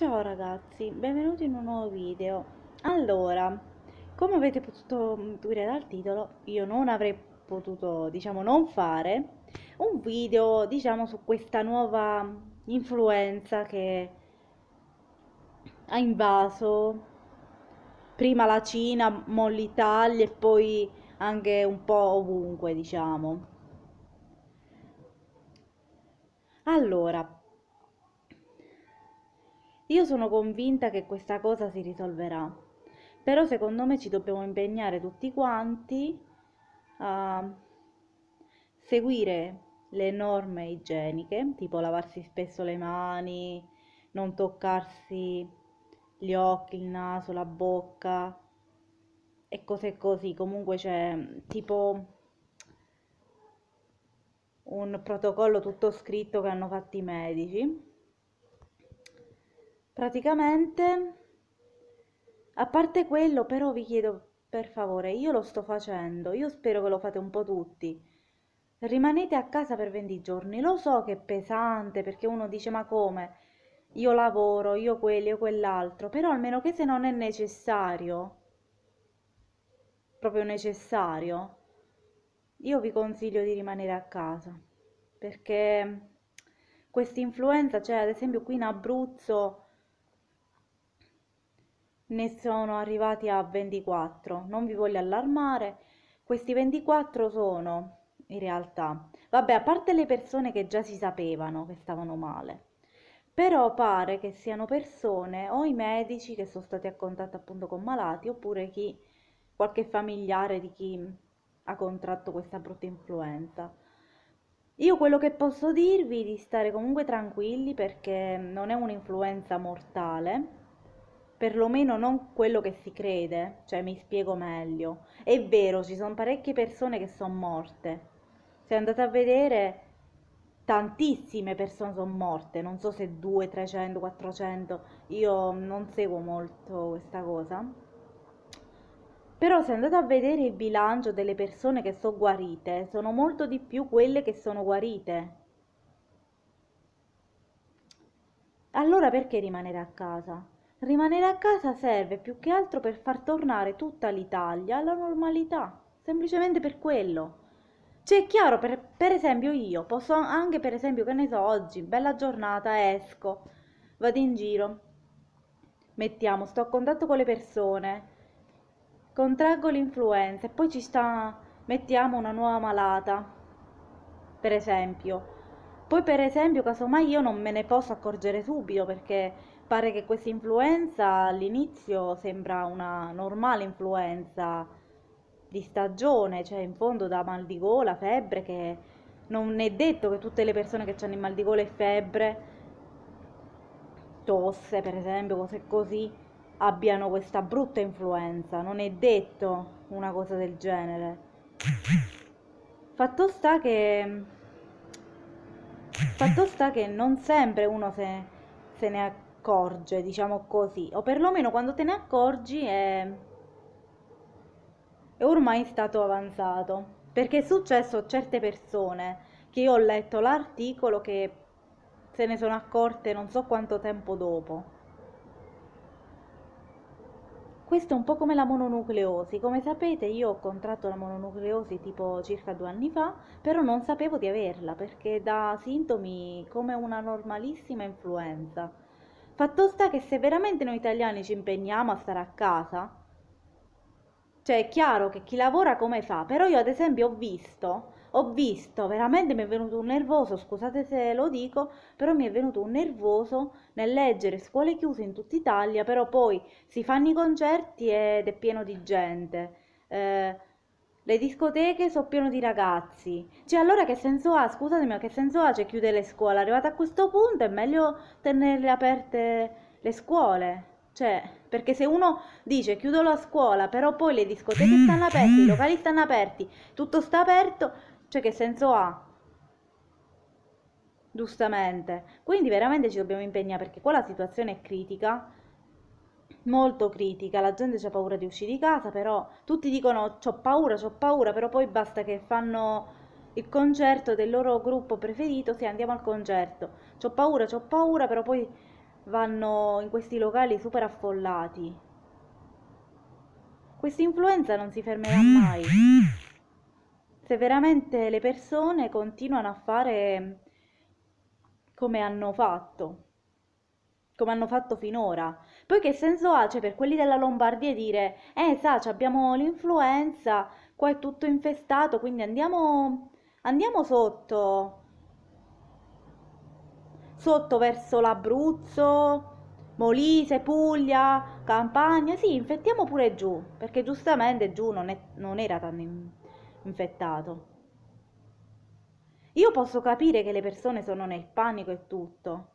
Ciao ragazzi, benvenuti in un nuovo video. Allora, come avete potuto intuire dal titolo, io non avrei potuto, diciamo, non fare un video, diciamo, su questa nuova influenza che ha invaso prima la Cina, mo l'Italia e poi anche un po' ovunque, diciamo. Allora, io sono convinta che questa cosa si risolverà, però secondo me ci dobbiamo impegnare tutti quanti a seguire le norme igieniche, tipo lavarsi spesso le mani, non toccarsi gli occhi, il naso, la bocca e cose così. Comunque c'è tipo un protocollo tutto scritto che hanno fatto i medici praticamente a parte quello però vi chiedo per favore io lo sto facendo io spero che lo fate un po' tutti rimanete a casa per 20 giorni lo so che è pesante perché uno dice ma come io lavoro io quello io quell'altro però almeno che se non è necessario proprio necessario io vi consiglio di rimanere a casa perché questa influenza cioè ad esempio qui in Abruzzo ne sono arrivati a 24. Non vi voglio allarmare, questi 24 sono in realtà, vabbè, a parte le persone che già si sapevano che stavano male, però pare che siano persone o i medici che sono stati a contatto appunto con malati oppure chi, qualche familiare di chi ha contratto questa brutta influenza. Io quello che posso dirvi è di stare comunque tranquilli perché non è un'influenza mortale perlomeno non quello che si crede, cioè mi spiego meglio. È vero, ci sono parecchie persone che sono morte. Se andate a vedere, tantissime persone sono morte, non so se 2, 300, 400, io non seguo molto questa cosa. Però se andate a vedere il bilancio delle persone che sono guarite, sono molto di più quelle che sono guarite. Allora perché rimanere a casa? Rimanere a casa serve più che altro per far tornare tutta l'Italia alla normalità, semplicemente per quello. Cioè è chiaro, per, per, esempio io posso anche, per esempio, che ne so, oggi, bella giornata, esco, vado in giro, mettiamo, sto a contatto con le persone, contraggo l'influenza e poi ci sta, mettiamo una nuova malata, per esempio. Poi per esempio, casomai io non me ne posso accorgere subito perché Pare che questa influenza all'inizio sembra una normale influenza di stagione, cioè in fondo da mal di gola, febbre, che non è detto che tutte le persone che hanno il mal di gola e febbre, tosse per esempio, cose così, abbiano questa brutta influenza, non è detto una cosa del genere. Fatto sta che, fatto sta che non sempre uno se, se ne accorge accorge, diciamo così, o perlomeno quando te ne accorgi è, è ormai stato avanzato. Perché è successo a certe persone che io ho letto l'articolo che se ne sono accorte non so quanto tempo dopo. Questo è un po' come la mononucleosi. Come sapete io ho contratto la mononucleosi tipo circa due anni fa, però non sapevo di averla perché dà sintomi come una normalissima influenza. Fatto sta che se veramente noi italiani ci impegniamo a stare a casa, cioè è chiaro che chi lavora come fa, però io ad esempio ho visto, ho visto, veramente mi è venuto un nervoso, scusate se lo dico, però mi è venuto un nervoso nel leggere scuole chiuse in tutta Italia, però poi si fanno i concerti ed è pieno di gente. Eh, le discoteche sono piene di ragazzi. Cioè, allora che senso ha? Scusatemi, ma che senso ha? Cioè, chiude le scuole. Arrivata a questo punto è meglio tenerle aperte le scuole. Cioè, perché se uno dice chiudo la scuola, però poi le discoteche stanno aperte, i locali stanno aperti, tutto sta aperto, cioè che senso ha? Giustamente. Quindi veramente ci dobbiamo impegnare perché qua la situazione è critica molto critica, la gente ha paura di uscire di casa, però tutti dicono ho paura, ho paura, però poi basta che fanno il concerto del loro gruppo preferito, se andiamo al concerto, ho paura, ho paura, però poi vanno in questi locali super affollati. Questa influenza non si fermerà mai. Se veramente le persone continuano a fare come hanno fatto, come hanno fatto finora, poi che senso ha cioè, per quelli della Lombardia dire, eh sa, abbiamo l'influenza, qua è tutto infestato, quindi andiamo, andiamo sotto, sotto verso l'Abruzzo, Molise, Puglia, Campania, sì, infettiamo pure giù, perché giustamente giù non, è, non era tanto infettato. Io posso capire che le persone sono nel panico e tutto,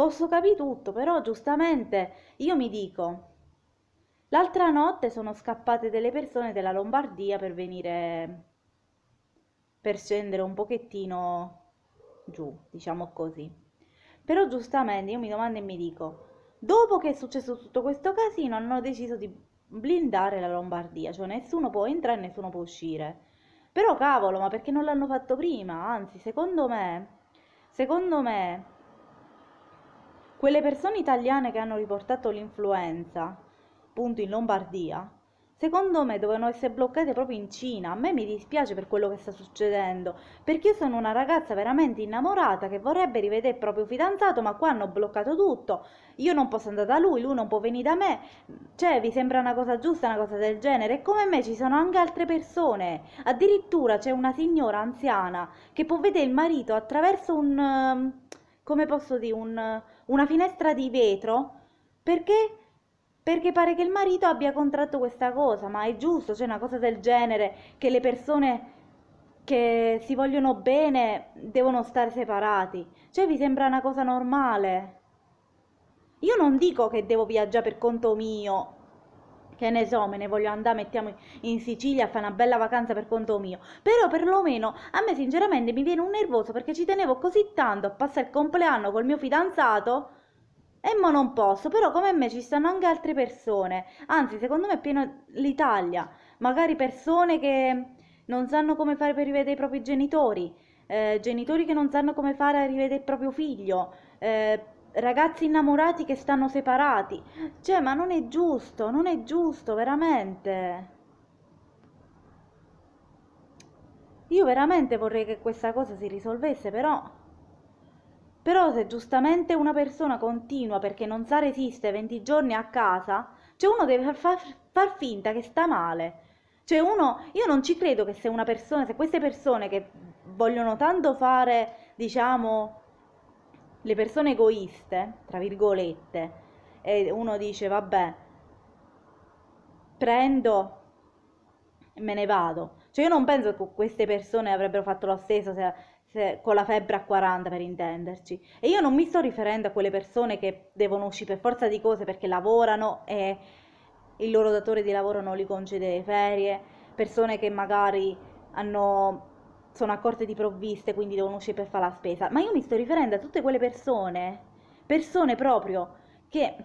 Posso capire tutto, però giustamente io mi dico, l'altra notte sono scappate delle persone della Lombardia per venire, per scendere un pochettino giù, diciamo così. Però giustamente io mi domando e mi dico, dopo che è successo tutto questo casino hanno deciso di blindare la Lombardia, cioè nessuno può entrare e nessuno può uscire. Però cavolo, ma perché non l'hanno fatto prima? Anzi, secondo me, secondo me quelle persone italiane che hanno riportato l'influenza, appunto in Lombardia, secondo me dovevano essere bloccate proprio in Cina. A me mi dispiace per quello che sta succedendo, perché io sono una ragazza veramente innamorata che vorrebbe rivedere il proprio fidanzato, ma qua hanno bloccato tutto. Io non posso andare da lui, lui non può venire da me. Cioè, vi sembra una cosa giusta, una cosa del genere? E come me ci sono anche altre persone. Addirittura c'è una signora anziana che può vedere il marito attraverso un... come posso dire? un una finestra di vetro perché perché pare che il marito abbia contratto questa cosa, ma è giusto, c'è cioè una cosa del genere, che le persone che si vogliono bene devono stare separati, cioè vi sembra una cosa normale. Io non dico che devo viaggiare per conto mio, che ne so, me ne voglio andare, mettiamo in Sicilia a fare una bella vacanza per conto mio. Però perlomeno a me sinceramente mi viene un nervoso perché ci tenevo così tanto a passare il compleanno col mio fidanzato. E mo non posso, però come me ci stanno anche altre persone. Anzi, secondo me è pieno l'Italia. Magari persone che non sanno come fare per rivedere i propri genitori, eh, genitori che non sanno come fare a rivedere il proprio figlio, eh, ragazzi innamorati che stanno separati. Cioè, ma non è giusto, non è giusto, veramente. Io veramente vorrei che questa cosa si risolvesse, però... Però se giustamente una persona continua perché non sa resistere 20 giorni a casa, cioè uno deve far, far finta che sta male. Cioè uno, io non ci credo che se una persona, se queste persone che vogliono tanto fare, diciamo, le persone egoiste, tra virgolette, e uno dice vabbè, prendo me ne vado. Cioè io non penso che queste persone avrebbero fatto lo stesso se, se, con la febbre a 40 per intenderci. E io non mi sto riferendo a quelle persone che devono uscire per forza di cose perché lavorano e il loro datore di lavoro non gli concede ferie, persone che magari hanno sono accorte di provviste, quindi devono uscire per fare la spesa, ma io mi sto riferendo a tutte quelle persone, persone proprio, che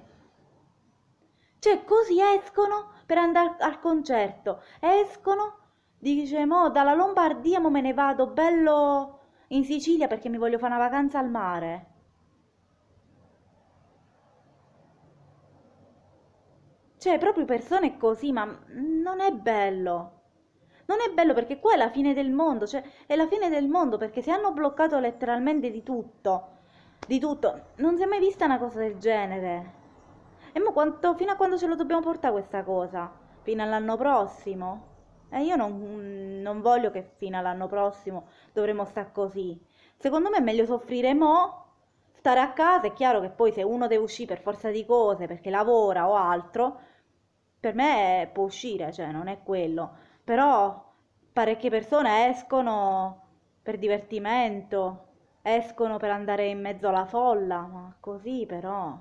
cioè così escono per andare al concerto, escono, dice mo dalla Lombardia mo me ne vado bello in Sicilia perché mi voglio fare una vacanza al mare. Cioè, proprio persone così, ma non è bello. Non è bello perché qua è la fine del mondo, cioè è la fine del mondo perché se hanno bloccato letteralmente di tutto, di tutto, non si è mai vista una cosa del genere. E mo quanto, fino a quando ce lo dobbiamo portare questa cosa? Fino all'anno prossimo? E eh, io non, non, voglio che fino all'anno prossimo dovremo stare così. Secondo me è meglio soffrire mo, stare a casa, è chiaro che poi se uno deve uscire per forza di cose, perché lavora o altro, per me può uscire, cioè non è quello però parecchie persone escono per divertimento, escono per andare in mezzo alla folla, ma così però.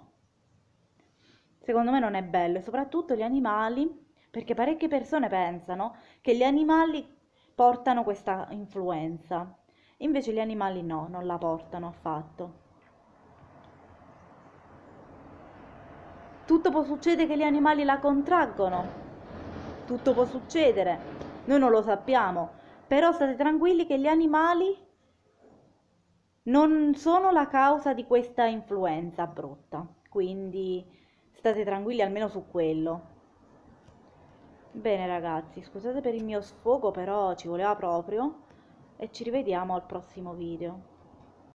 Secondo me non è bello, e soprattutto gli animali, perché parecchie persone pensano che gli animali portano questa influenza, invece gli animali no, non la portano affatto. Tutto può succedere che gli animali la contraggono, tutto può succedere, noi non lo sappiamo, però state tranquilli che gli animali non sono la causa di questa influenza brutta, quindi state tranquilli almeno su quello. Bene ragazzi, scusate per il mio sfogo, però ci voleva proprio e ci rivediamo al prossimo video.